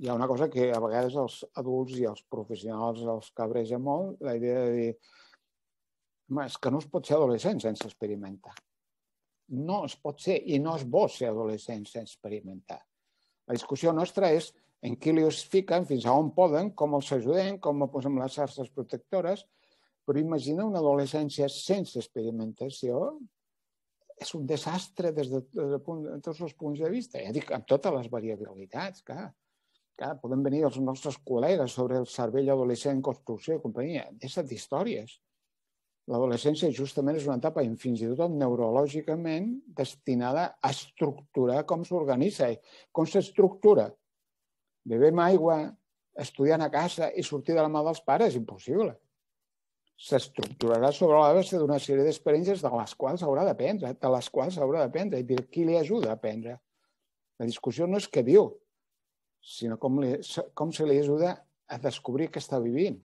hi ha una cosa que a vegades els adults i els professionals els cabreja molt, la idea de dir és que no es pot ser adolescent sense experimentar. No es pot ser i no és bo ser adolescent sense experimentar. La discussió nostra és en qui li es fiquen, fins a on poden, com els ajudem, com ho posem les xarxes protectores, però imagina una adolescència sense experimentació és un desastre des de, des de, punt, de tots els punts de vista. Ja dic, amb totes les variabilitats, clar. Clar, poden venir els nostres col·legues sobre el cervell adolescent, construcció i companyia. Aquestes històries. L'adolescència justament és una etapa, fins i tot neurològicament, destinada a estructurar com s'organitza, com s'estructura. Bebem aigua, estudiant a casa i sortir de la mà dels pares, impossible. S'estructurarà sobre la base d'una sèrie d'experiències de les quals haurà d'aprendre, de les quals haurà d'aprendre i qui li ajuda a aprendre. La discussió no és què diu, sinó com, li, com se li ajuda a descobrir què està vivint.